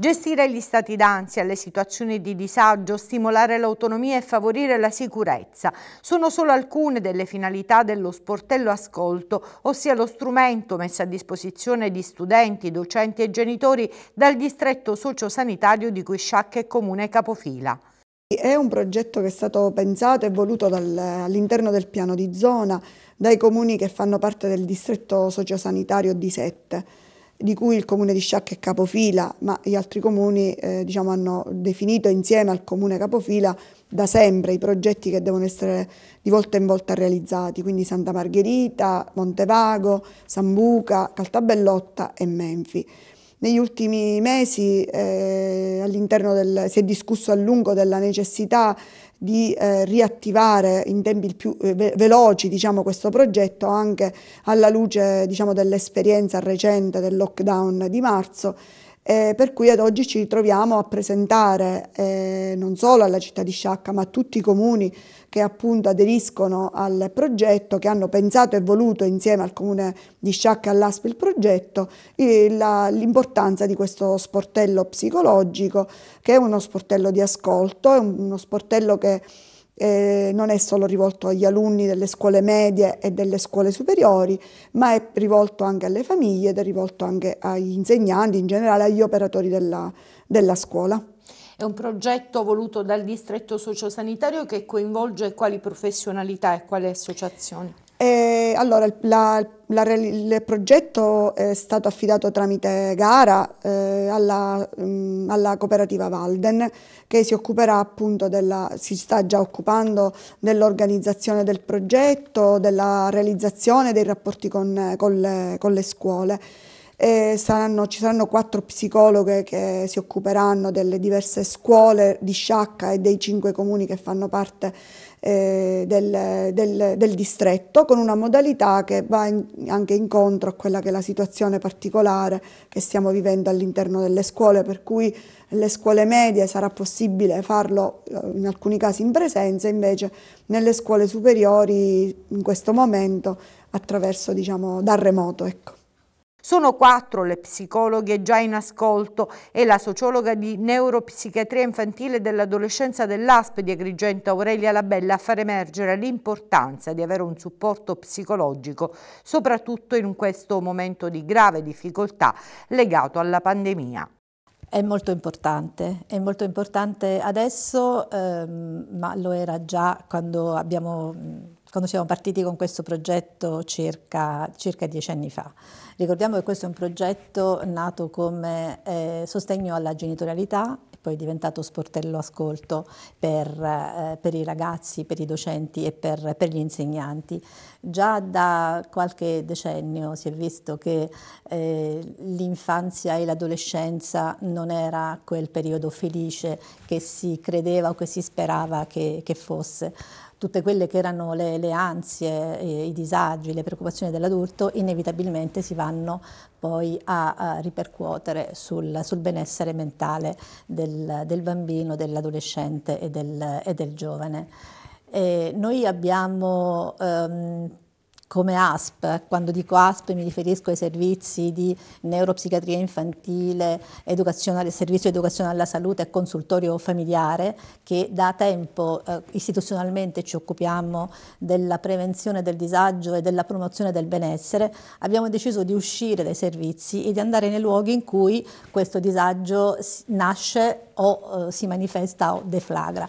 Gestire gli stati d'ansia, le situazioni di disagio, stimolare l'autonomia e favorire la sicurezza sono solo alcune delle finalità dello sportello ascolto, ossia lo strumento messo a disposizione di studenti, docenti e genitori dal distretto sociosanitario di cui Sciacca è Comune Capofila. È un progetto che è stato pensato e voluto all'interno del piano di zona dai comuni che fanno parte del distretto sociosanitario di Sette di cui il comune di Sciacca è capofila, ma gli altri comuni eh, diciamo, hanno definito insieme al comune capofila da sempre i progetti che devono essere di volta in volta realizzati, quindi Santa Margherita, Montevago, Sambuca, Caltabellotta e Menfi. Negli ultimi mesi eh, si è discusso a lungo della necessità di eh, riattivare in tempi più eh, veloci diciamo, questo progetto anche alla luce diciamo, dell'esperienza recente del lockdown di marzo eh, per cui ad oggi ci troviamo a presentare eh, non solo alla città di Sciacca ma a tutti i comuni che appunto aderiscono al progetto, che hanno pensato e voluto insieme al comune di Sciacca e all'ASP il progetto, l'importanza di questo sportello psicologico che è uno sportello di ascolto, è uno sportello che eh, non è solo rivolto agli alunni delle scuole medie e delle scuole superiori, ma è rivolto anche alle famiglie ed è rivolto anche agli insegnanti, in generale agli operatori della, della scuola. È un progetto voluto dal distretto sociosanitario che coinvolge quali professionalità e quali associazioni? Eh, allora, la, la, il progetto è stato affidato tramite gara eh, alla, mh, mm, alla, cooperativa Valden che si occuperà appunto della, si sta già occupando dell'organizzazione del progetto, della realizzazione dei rapporti con, con, le, con le scuole. Saranno, ci saranno quattro psicologhe che si occuperanno delle diverse scuole di Sciacca e dei cinque comuni che fanno parte eh, del, del, del, distretto, con una modalità che va in, anche incontro a quella che è la situazione particolare che stiamo vivendo all'interno delle scuole, per cui nelle scuole medie sarà possibile farlo eh, in alcuni casi in presenza, invece nelle scuole superiori in questo momento attraverso, diciamo, dal remoto. Ecco. Sono quattro le psicologhe già in ascolto e la sociologa di neuropsichiatria infantile dell'adolescenza dell'ASP di Agrigento Aurelia Labella a far emergere l'importanza di avere un supporto psicologico, soprattutto in questo momento di grave difficoltà legato alla pandemia. È molto importante, è molto importante adesso, ehm, ma lo era già quando, abbiamo, quando, siamo partiti con questo progetto circa, circa, dieci anni fa. Ricordiamo che questo è un progetto nato come eh, sostegno alla genitorialità poi è diventato sportello ascolto per, eh, per, i ragazzi, per i docenti e per, per, gli insegnanti. Già da qualche decennio si è visto che eh, l'infanzia e l'adolescenza non era quel periodo felice che si credeva o che si sperava che, che fosse tutte quelle che erano le, le ansie, i disagi, le preoccupazioni dell'adulto inevitabilmente si vanno poi a, a ripercuotere sul, sul, benessere mentale del, del bambino, dell'adolescente e del, e del giovane. E noi abbiamo ehm, come ASP, quando dico ASP mi riferisco ai servizi di neuropsichiatria infantile, servizio di educazione alla salute e consultorio familiare, che da tempo eh, istituzionalmente ci occupiamo della prevenzione del disagio e della promozione del benessere, abbiamo deciso di uscire dai servizi e di andare nei luoghi in cui questo disagio nasce o eh, si manifesta o deflagra.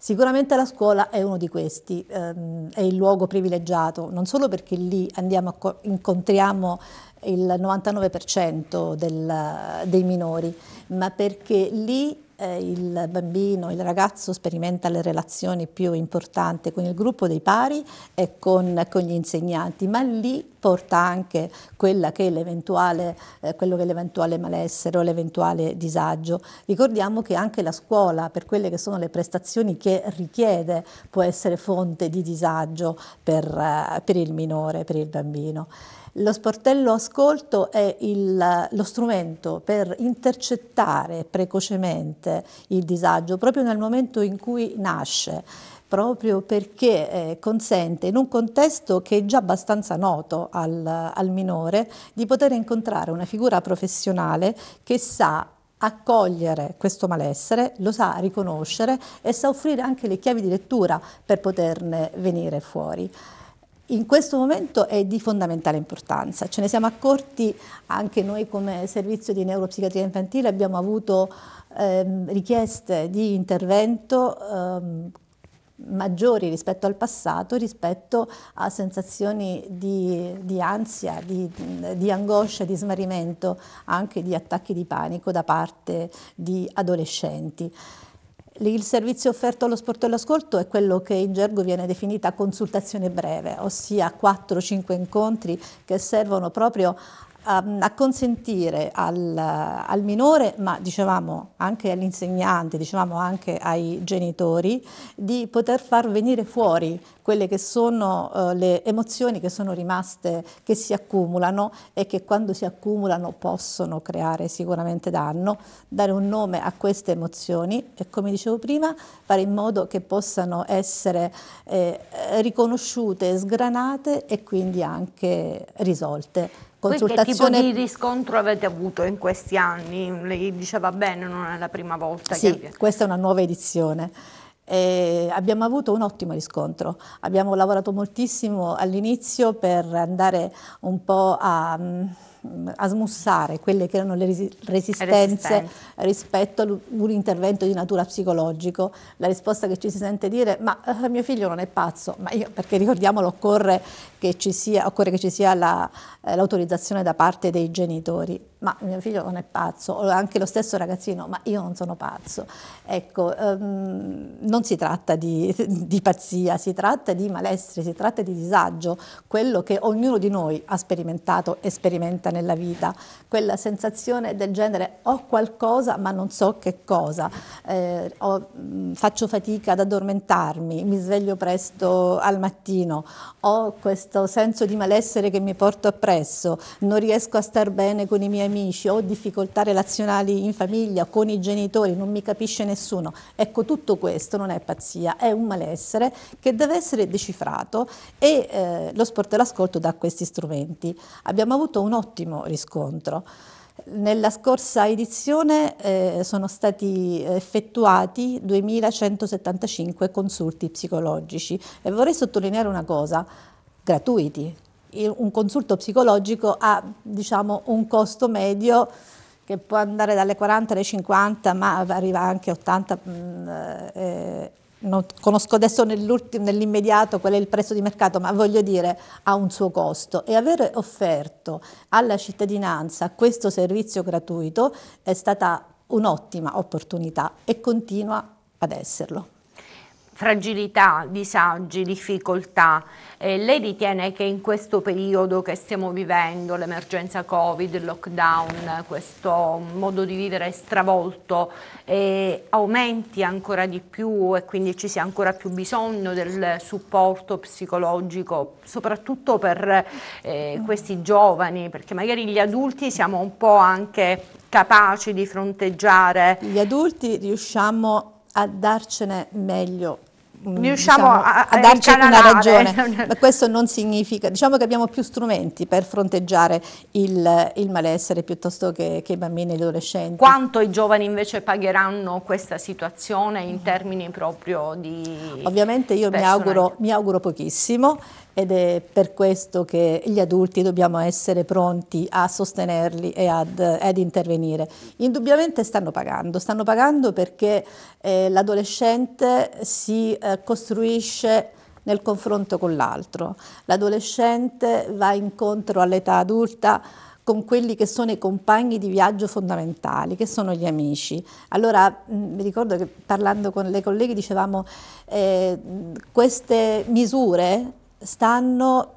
Sicuramente la scuola è uno di questi, ehm, è il luogo privilegiato, non solo perché lì andiamo, incontriamo il 99% del, dei minori, ma perché lì eh, il bambino, il ragazzo sperimenta le relazioni più importanti con il gruppo dei pari e con, con gli insegnanti, ma lì porta anche quella che è eh, quello che è l'eventuale malessere o l'eventuale disagio. Ricordiamo che anche la scuola, per quelle che sono le prestazioni che richiede, può essere fonte di disagio per, eh, per il minore, per il bambino. Lo sportello l'ascolto è il, lo strumento per intercettare precocemente il disagio, proprio nel momento in cui nasce proprio perché eh, consente in un contesto che è già abbastanza noto al, al minore di poter incontrare una figura professionale che sa accogliere questo malessere, lo sa riconoscere e sa offrire anche le chiavi di lettura per poterne venire fuori in questo momento è di fondamentale importanza. Ce ne siamo accorti anche noi come servizio di neuropsichiatria infantile, abbiamo avuto ehm, richieste di intervento ehm, maggiori rispetto al passato, rispetto a sensazioni di, di ansia, di, di, angoscia, di smarrimento, anche di attacchi di panico da parte di adolescenti. Il servizio offerto allo sportello ascolto è quello che in gergo viene definita consultazione breve, ossia 4-5 incontri che servono proprio um, a consentire al, al, minore, ma dicevamo anche all'insegnante, dicevamo anche ai genitori, di poter far venire fuori quelle che sono uh, le emozioni che sono rimaste, che si accumulano e che quando si accumulano possono creare sicuramente danno, dare un nome a queste emozioni e come dicevo prima fare in modo che possano essere eh, riconosciute, sgranate e quindi anche risolte consultazione... Poi che tipo di riscontro avete avuto in questi anni? Lei diceva bene, non è la prima volta. Sì, che... questa è una nuova edizione. Eh, abbiamo avuto un ottimo riscontro, abbiamo lavorato moltissimo all'inizio per andare un po' a a smussare quelle che erano le resistenze Resistente. rispetto a un intervento di natura psicologico. La risposta che ci si sente dire ma eh, mio figlio non è pazzo, ma io, perché ricordiamolo occorre che ci sia, che ci sia la, eh, l'autorizzazione da parte dei genitori ma mio figlio non è pazzo, o anche lo stesso ragazzino, ma io non sono pazzo. Ecco, um, non si tratta di, di, pazzia, si tratta di malessere, si tratta di disagio, quello che ognuno di noi ha sperimentato e sperimenta nella vita, quella sensazione del genere ho qualcosa ma non so che cosa, eh, ho, mm, faccio fatica ad addormentarmi, mi sveglio presto al mattino, ho questo senso di malessere che mi porto appresso, non riesco a star bene con i miei amici, ho difficoltà relazionali in famiglia, con i genitori, non mi capisce nessuno. Ecco, tutto questo non è pazzia, è un malessere che deve essere decifrato e eh, lo sport dell'ascolto da questi strumenti. Abbiamo avuto un ottimo riscontro. Nella scorsa edizione eh, sono stati eh, effettuati 2175 consulti psicologici e vorrei sottolineare una cosa, gratuiti, un consulto psicologico ha diciamo, un costo medio che può andare dalle 40 alle 50 ma arriva anche a 80 mm, eh, eh, non conosco adesso nell'immediato qual è il prezzo di mercato, ma voglio dire ha un suo costo e aver offerto alla cittadinanza questo servizio gratuito è stata un'ottima opportunità e continua ad esserlo fragilità, disagi, difficoltà. Eh, lei ritiene che in questo periodo che stiamo vivendo, l'emergenza Covid, il lockdown, questo modo di vivere stravolto, eh, aumenti ancora di più e quindi ci sia ancora più bisogno del supporto psicologico, soprattutto per eh, questi giovani, perché magari gli adulti siamo un po' anche capaci di fronteggiare. Gli adulti riusciamo a darcene meglio riusciamo mm, diciamo, a, a, darci una ragione, eh, ma questo non significa, diciamo che abbiamo più strumenti per fronteggiare il, il malessere piuttosto che, che, i bambini e gli adolescenti. Quanto i giovani invece pagheranno questa situazione in termini proprio di... Ovviamente io mi auguro, mi auguro pochissimo, ed è per questo che gli adulti dobbiamo essere pronti a sostenerli e ad, ad intervenire. Indubbiamente stanno pagando, stanno pagando perché eh, l'adolescente si eh, costruisce nel confronto con l'altro, l'adolescente va incontro all'età adulta con quelli che sono i compagni di viaggio fondamentali, che sono gli amici. Allora mm, mi ricordo che parlando con le colleghe dicevamo eh, queste misure stanno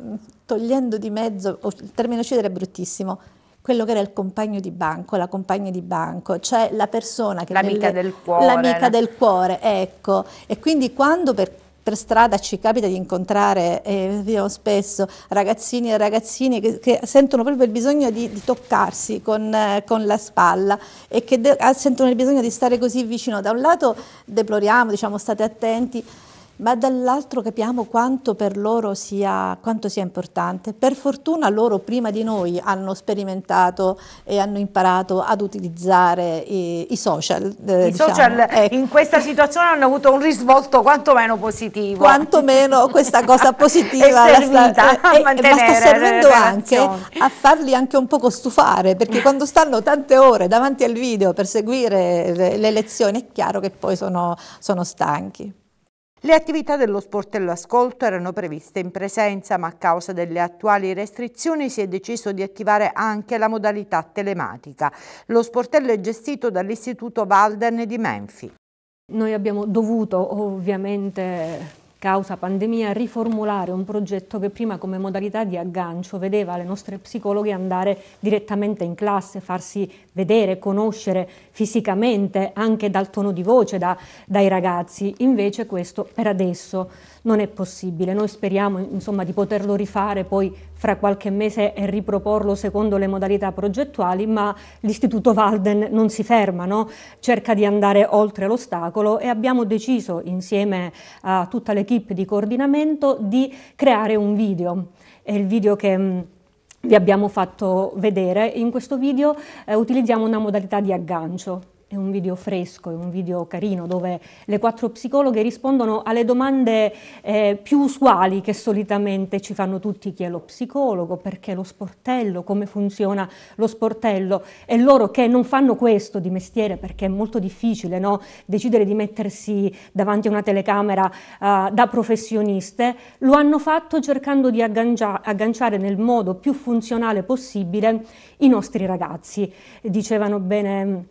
mm, togliendo di mezzo, il termine uccidere è bruttissimo, quello che era il compagno di banco, la compagna di banco, cioè la persona che... L'amica nelle, del cuore. L'amica del cuore, ecco. E quindi quando per, per strada ci capita di incontrare, eh, vediamo spesso, ragazzini e ragazzine che, che sentono proprio il bisogno di, di toccarsi con, eh, con, la spalla e che de- ah, sentono il bisogno di stare così vicino. Da un lato deploriamo, diciamo state attenti, ma dall'altro capiamo quanto per loro sia, quanto sia, importante. Per fortuna loro prima di noi hanno sperimentato e hanno imparato ad utilizzare i, i social. Eh, I diciamo. social ecco. in questa situazione hanno avuto un risvolto quantomeno positivo. Quantomeno questa cosa positiva è servita sta, è, eh, e, eh, ma sta servendo anche a farli anche un poco stufare, perché quando stanno tante ore davanti al video per seguire le, le lezioni è chiaro che poi sono, sono stanchi. Le attività dello sportello ascolto erano previste in presenza, ma a causa delle attuali restrizioni si è deciso di attivare anche la modalità telematica. Lo sportello è gestito dall'Istituto Valden di Menfi. Noi abbiamo dovuto ovviamente causa pandemia, riformulare un progetto che prima come modalità di aggancio vedeva le nostre psicologhe andare direttamente in classe, farsi vedere, conoscere fisicamente anche dal tono di voce da, dai ragazzi. Invece questo per adesso non è possibile. Noi speriamo insomma, di poterlo rifare poi fra qualche mese e riproporlo secondo le modalità progettuali, ma l'Istituto Walden non si ferma, no? cerca di andare oltre l'ostacolo e abbiamo deciso insieme a tutta l'equipe di coordinamento di creare un video. È il video che mm, vi abbiamo fatto vedere. In questo video eh, utilizziamo una modalità di aggancio. È un video fresco, è un video carino dove le quattro psicologhe rispondono alle domande eh, più usuali che solitamente ci fanno tutti chi è lo psicologo, perché lo sportello, come funziona lo sportello e loro che non fanno questo di mestiere perché è molto difficile no? decidere di mettersi davanti a una telecamera eh, da professioniste, lo hanno fatto cercando di aggancia agganciare nel modo più funzionale possibile i nostri ragazzi. Dicevano bene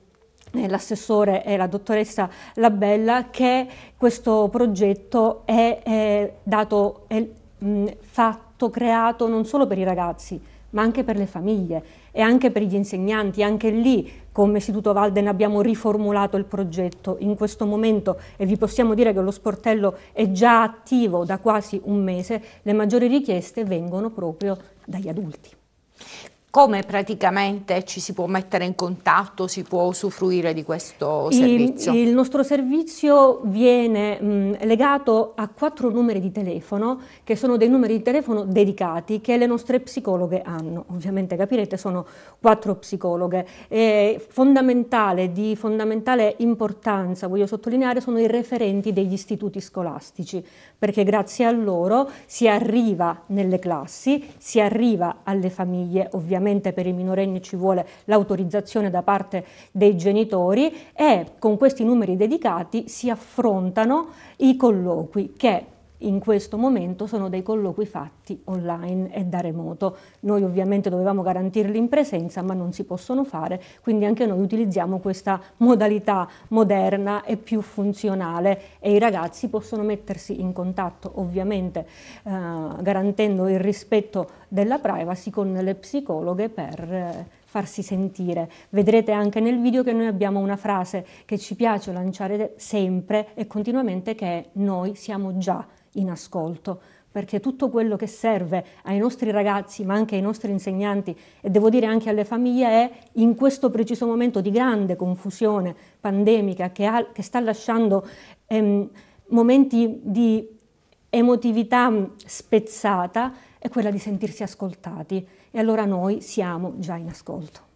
eh, l'assessore e la dottoressa Labella che questo progetto è, è dato, è, mh, fatto, creato non solo per i ragazzi ma anche per le famiglie e anche per gli insegnanti. Anche lì come Istituto Valden abbiamo riformulato il progetto in questo momento e vi possiamo dire che lo sportello è già attivo da quasi un mese. Le maggiori richieste vengono proprio dagli adulti come praticamente ci si può mettere in contatto, si può usufruire di questo servizio? Il, il nostro servizio viene mh, legato a quattro numeri di telefono, che sono dei numeri di telefono dedicati che le nostre psicologhe hanno. Ovviamente capirete sono quattro psicologhe. E fondamentale, di fondamentale importanza, voglio sottolineare, sono i referenti degli istituti scolastici, perché grazie a loro si arriva nelle classi, si arriva alle famiglie ovviamente ovviamente per i minorenni ci vuole l'autorizzazione da parte dei genitori e con questi numeri dedicati si affrontano i colloqui che in questo momento sono dei colloqui fatti online e da remoto. Noi ovviamente dovevamo garantirli in presenza ma non si possono fare, quindi anche noi utilizziamo questa modalità moderna e più funzionale e i ragazzi possono mettersi in contatto ovviamente eh, garantendo il rispetto della privacy con le psicologhe per... Eh, farsi sentire. Vedrete anche nel video che noi abbiamo una frase che ci piace lanciare sempre e continuamente che è noi siamo già in ascolto, perché tutto quello che serve ai nostri ragazzi, ma anche ai nostri insegnanti e devo dire anche alle famiglie, è in questo preciso momento di grande confusione pandemica che, ha, che sta lasciando ehm, momenti di emotività mm, spezzata, è quella di sentirsi ascoltati. E allora noi siamo già in ascolto.